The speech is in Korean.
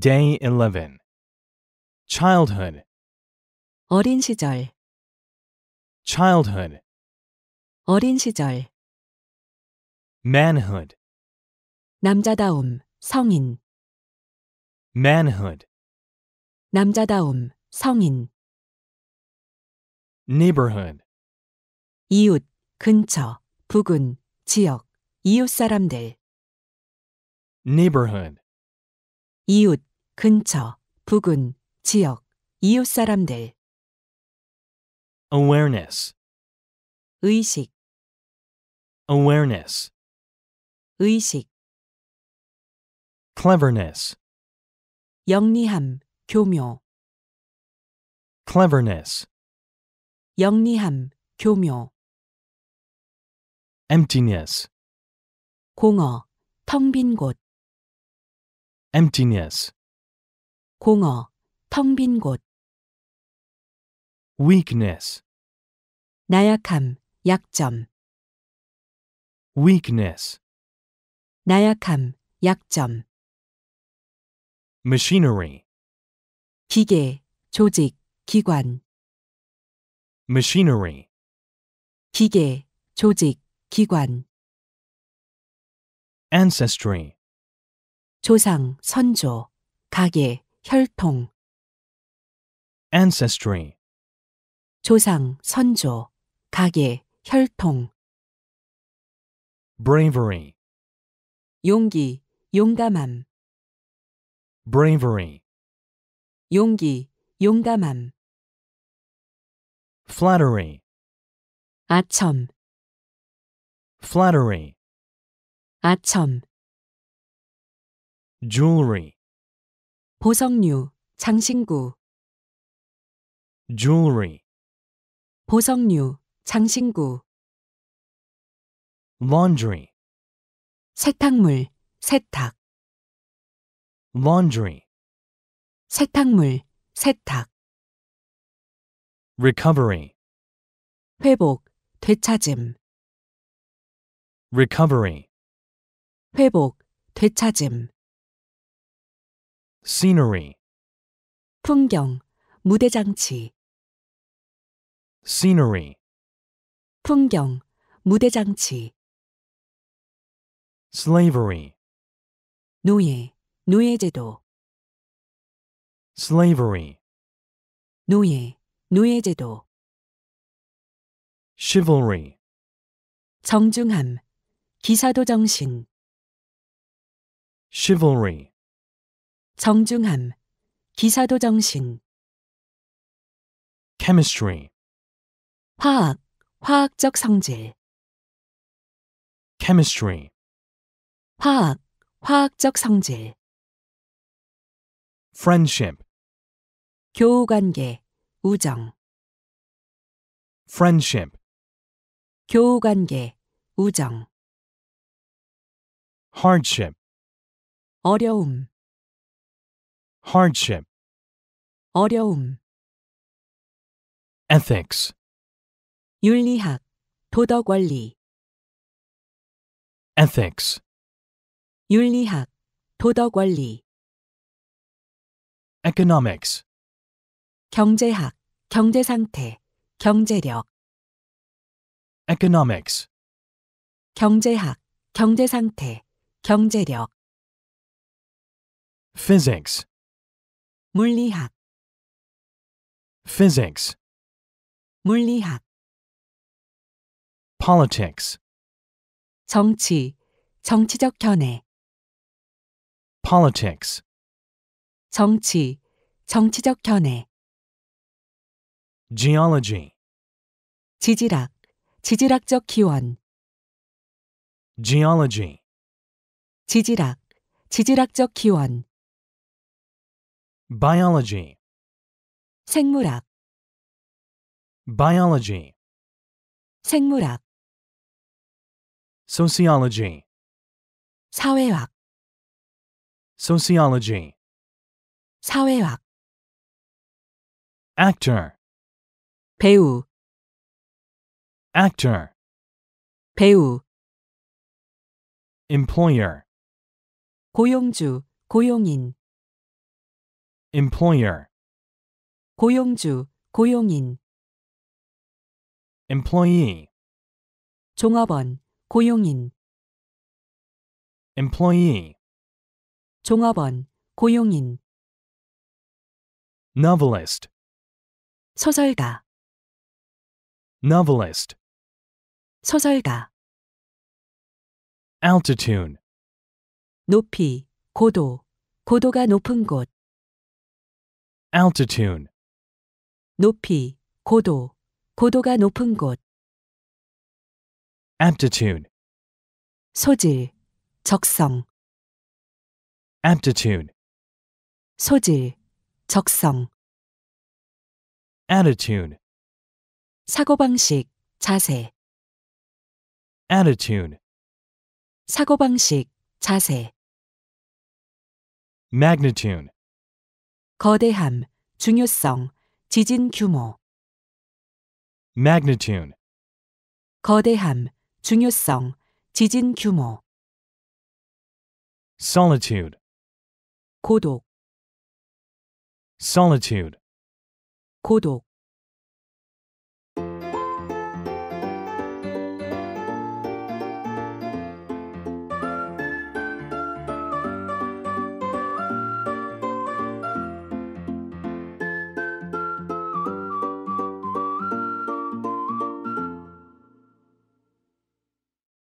Day 11 Childhood 어린 시절 Childhood 어린 시절 Manhood 남자다움 성인 Manhood 남자다움 성인 Neighborhood 이웃 근처 부근 지역 이웃 사람들 neighborhood 이웃 근처, 부근, 지역, 이웃 사람들. awareness, 의식, awareness, 의식, cleverness, 영리함, 교묘, cleverness, 영리함, 교묘, emptiness, 공허, 텅 빈 곳, emptiness, 공허, 텅 빈 곳. weakness, 나약함, 약점. weakness, 나약함, 약점. machinery, 기계, 조직, 기관. machinery, 기계, 조직, 기관. ancestry, 조상, 선조, 가계, 혈통 ancestry 조상, 선조, 가계, 혈통 bravery 용기, 용감함 bravery 용기, 용감함 flattery 아첨 flattery 아첨 jewelry 보석류, 장신구 jewelry, 보석류, 장신구 laundry, 세탁물, 세탁 laundry, 세탁물, 세탁 recovery, 회복, 되찾음 recovery, 회복, 되찾음 scenery 풍경, 무대 장치 scenery 풍경, 무대 장치 slavery 노예, 노예제도 slavery 노예, 노예제도 chivalry 정중함, 기사도 정신 chivalry 정중함, 기사도 정신. chemistry, 화학, 화학적 성질. chemistry, 화학, 화학적 성질. friendship, 교우관계, 우정. friendship, 교우관계, 우정. hardship, 어려움, hardship, 어려움, ethics, 윤리학, 도덕 원리, ethics, 윤리학, 도덕 원리, economics, 경제학, 경제 상태, 경제력, economics, 경제학, 경제 상태, 경제력, physics, 물리학 physics 물리학 politics 정치 정치적 견해 politics 정치 정치적 견해 geology 지질학 지질학적 기원 geology 지질학 지질학적 기원 Biology 생물학 Biology 생물학 Sociology 사회학 Sociology 사회학 Actor 배우 Actor 배우 Employer 고용주 고용인 employer 고용주, 고용인 employee 종업원, 고용인 employee 종업원, 고용인 novelist 소설가 novelist 소설가 altitude 높이, 고도, 고도가 높은 곳 altitude. 높이, 고도, 고도가 높은 곳. aptitude, 소질, 적성, aptitude, 소질, 적성, attitude, 사고방식, 자세, attitude, 사고방식, 자세, magnitude, 거대함, 중요성, 지진 규모. magnitude, 거대함, 중요성, 지진 규모. solitude, 고독, solitude, 고독.